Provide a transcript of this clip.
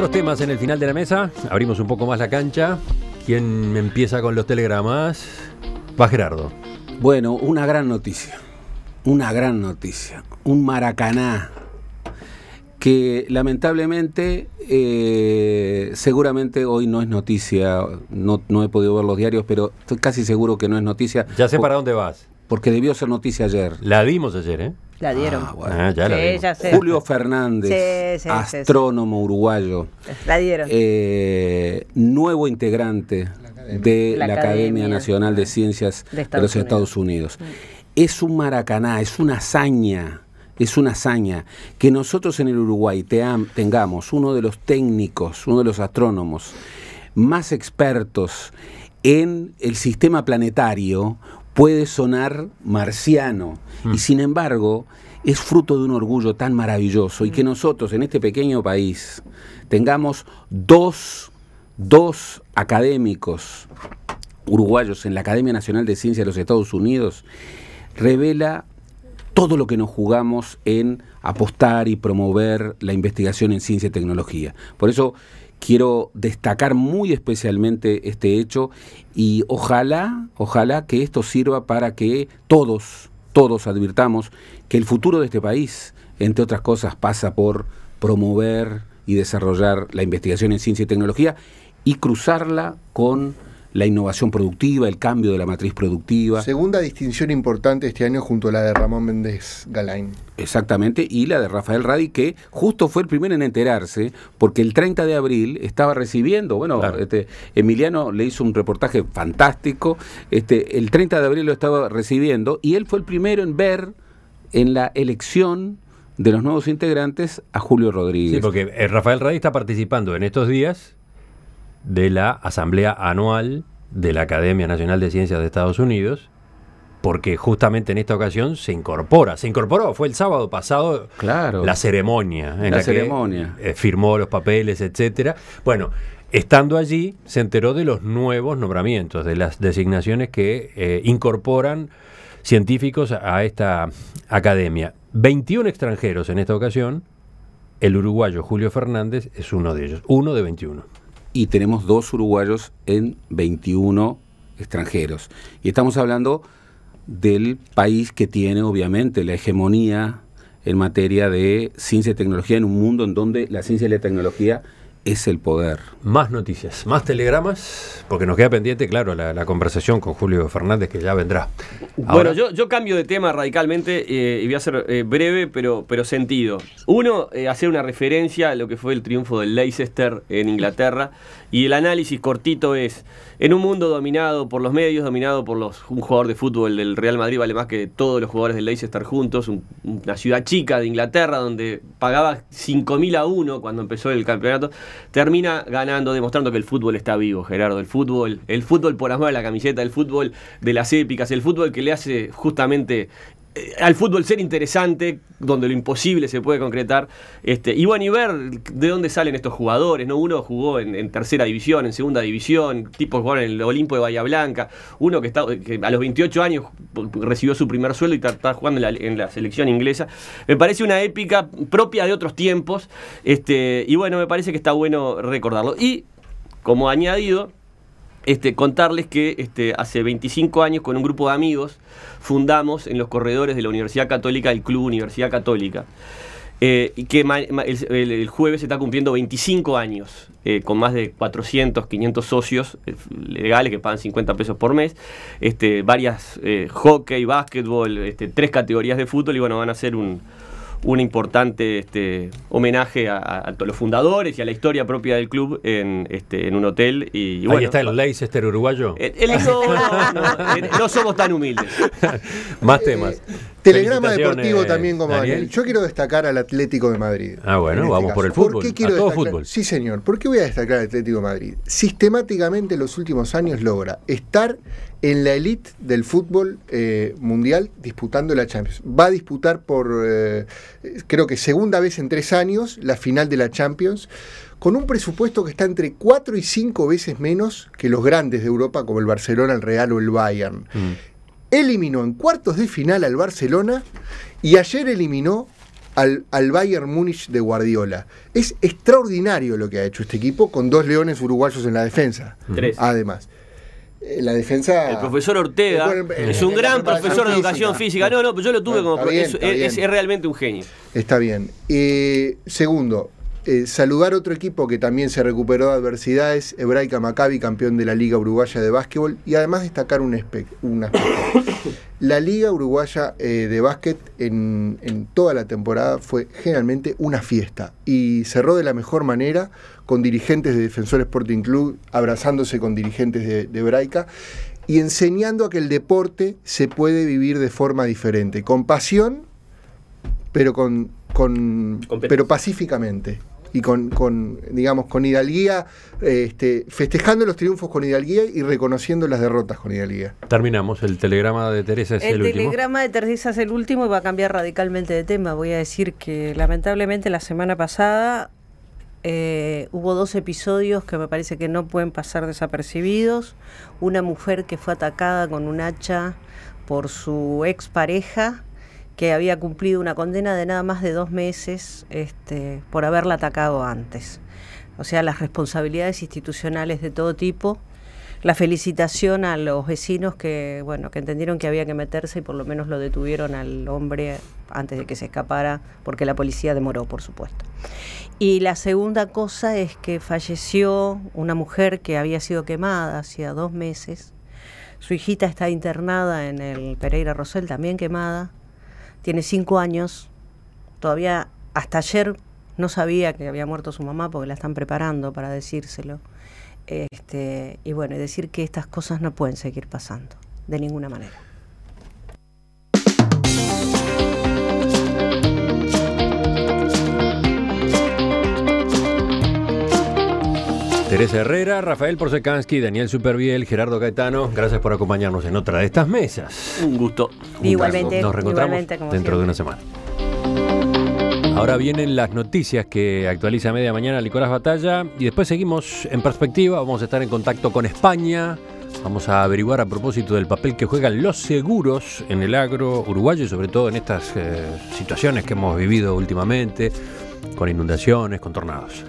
otros temas en el final de la mesa. Abrimos un poco más la cancha. ¿Quién empieza con los telegramas? Va Gerardo. Bueno, una gran noticia. Una gran noticia. Un maracaná que lamentablemente eh, seguramente hoy no es noticia, no, he podido ver los diarios, pero estoy casi seguro que no es noticia. Ya sé para dónde vas. Porque debió ser noticia ayer. La vimos ayer, ¿eh? La dieron. Julio Fernández, astrónomo uruguayo. La dieron. Eh, nuevo integrante de la, Academia, Nacional de Ciencias de, los Estados Unidos. Mm. Es un maracaná, es una hazaña. Es una hazaña que nosotros en el Uruguay tengamos uno de los técnicos, uno de los astrónomos más expertos en el sistema planetario, puede sonar marciano y mm. sin embargo es fruto de un orgullo tan maravilloso y mm. que nosotros en este pequeño país tengamos dos, dos académicos uruguayos en la Academia Nacional de Ciencia de los Estados Unidos revela todo lo que nos jugamos en apostar y promover la investigación en ciencia y tecnología. Por eso quiero destacar muy especialmente este hecho y ojalá, ojalá que esto sirva para que todos, todos advirtamos que el futuro de este país, entre otras cosas, pasa por promover y desarrollar la investigación en ciencia y tecnología y cruzarla con la innovación productiva, el cambio de la matriz productiva. Segunda distinción importante este año junto a la de Ramón Méndez Galain. Exactamente, y la de Rafael Radi, que justo fue el primero en enterarse, porque el 30 de abril estaba recibiendo, bueno, este, Emiliano le hizo un reportaje fantástico, este, el 30 de abril lo estaba recibiendo, y él fue el primero en ver en la elección de los nuevos integrantes a Julio Rodríguez. Sí, porque eh, Rafael Radi está participando en estos días de la Asamblea Anual de la Academia Nacional de Ciencias de Estados Unidos, porque justamente en esta ocasión se incorpora, se incorporó, fue el sábado pasado claro. la ceremonia en la, ceremonia. Eh, firmó los papeles, etcétera. Bueno, estando allí se enteró de los nuevos nombramientos, de las designaciones que eh, incorporan científicos a esta academia. 21 extranjeros en esta ocasión, el uruguayo Julio Fernández es uno de ellos, uno de 21 y tenemos dos uruguayos en 21 extranjeros. Y estamos hablando del país que tiene obviamente la hegemonía en materia de ciencia y tecnología en un mundo en donde la ciencia y la tecnología es el poder. Más noticias, más telegramas, porque nos queda pendiente, claro, la, conversación con Julio Fernández que ya vendrá. Bueno, yo, cambio de tema radicalmente eh, y voy a ser eh, breve, pero, pero sentido. Uno, eh, hacer una referencia a lo que fue el triunfo del Leicester en Inglaterra. Y el análisis cortito es, en un mundo dominado por los medios, dominado por los, un jugador de fútbol del Real Madrid vale más que todos los jugadores del Leicester juntos, una ciudad chica de Inglaterra donde pagaba 5.000 a uno cuando empezó el campeonato, termina ganando, demostrando que el fútbol está vivo, Gerardo, el fútbol, el fútbol por las de la camiseta, el fútbol de las épicas, el fútbol que le hace justamente eh, al fútbol ser interesante, donde lo imposible se puede concretar. Este, y bueno, y ver de dónde salen estos jugadores, ¿no? Uno jugó en, tercera división, en segunda división, tipos jugaron en el Olimpo de Bahía Blanca, uno que, está, a los 28 años recibió su primer sueldo y está, jugando en la, selección inglesa. Me parece una épica propia de otros tiempos, este, y bueno, me parece que está bueno recordarlo. Y, como añadido, este, contarles que este, hace 25 años con un grupo de amigos fundamos en los corredores de la Universidad Católica el Club Universidad Católica. Eh, y que el, jueves se está cumpliendo 25 años, eh, con más de 400, 500 socios eh, legales que pagan 50 pesos por mes, este, varias hockey, básquetbol, tres categorías de fútbol y bueno, van a ser un, un importante homenaje a, los fundadores y a la historia propia del club en, este, en un hotel. Y, bueno, Ahí está el Leicester uruguayo. no, somos tan humildes. Más temas. Telegrama deportivo también como Daniel. Yo quiero destacar al Atlético de Madrid. Ah, bueno, este vamos por el fútbol. todo fútbol. Sí, señor. ¿Por qué voy a destacar al Atlético de Madrid? Sistemáticamente en los últimos años logra estar en la elite del fútbol eh, mundial disputando la Champions. Va a disputar por, eh, creo que segunda vez en tres años, la final de la Champions, con un presupuesto que está entre cuatro y cinco veces menos que los grandes de Europa, como el Barcelona, el Real o el Bayern. Mm eliminó en cuartos de final al Barcelona y ayer eliminó al, al, Bayern Múnich de Guardiola. Es extraordinario lo que ha hecho este equipo con dos leones uruguayos en la defensa. Tres. Además. Eh, la defensa. El profesor Ortega es un eh, gran profesor de educación física. No, no, pues yo lo tuve como. profesor, es, realmente un genio. Está bien. Eh, segundo, eh, saludar otro equipo que también se recuperó de adversidades, Hebraica Maccabi, campeón de la Liga Uruguaya de Básquetbol, y además destacar un, aspecto. La Liga Uruguaya eh, de Básquet en, toda la temporada fue generalmente una fiesta y cerró de la mejor manera con dirigentes de Defensor Sporting Club, abrazándose con dirigentes de, Hebraica y enseñando a que el deporte se puede vivir de forma diferente, con pasión, pero con pero pacíficamente y con, con digamos, con hidalguía, este, festejando los triunfos con hidalguía y reconociendo las derrotas con hidalguía. Terminamos, el telegrama de Teresa es el, último. El telegrama de Teresa es el último y va a cambiar radicalmente de tema. Voy a decir que lamentablemente la semana pasada eh, hubo dos episodios que me parece que no pueden pasar desapercibidos. Una mujer que fue atacada con un hacha por su expareja que había cumplido una condena de nada más de dos meses este, por haberla atacado antes. O sea, las responsabilidades institucionales de todo tipo. La felicitación a los vecinos que, bueno, que entendieron que había que meterse y por lo menos lo detuvieron al hombre antes de que se escapara, porque la policía demoró, por supuesto. Y la segunda cosa es que falleció una mujer que había sido quemada hacía dos meses. Su hijita está internada en el Pereira Rosel, también quemada tiene cinco años, todavía hasta ayer no sabía que había muerto su mamá porque la están preparando para decírselo. Este, y bueno, decir que estas cosas no pueden seguir pasando, de ninguna manera. Teresa Herrera, Rafael Porsekansky, Daniel Superviel, Gerardo Caetano, gracias por acompañarnos en otra de estas mesas. Un gusto. igualmente. Nos reencontramos dentro de una semana. Ahora vienen las noticias que actualiza media mañana Nicolás Batalla y después seguimos en perspectiva, vamos a estar en contacto con España, vamos a averiguar a propósito del papel que juegan los seguros en el agro uruguayo y sobre todo en estas eh, situaciones que hemos vivido últimamente, con inundaciones, con tornados.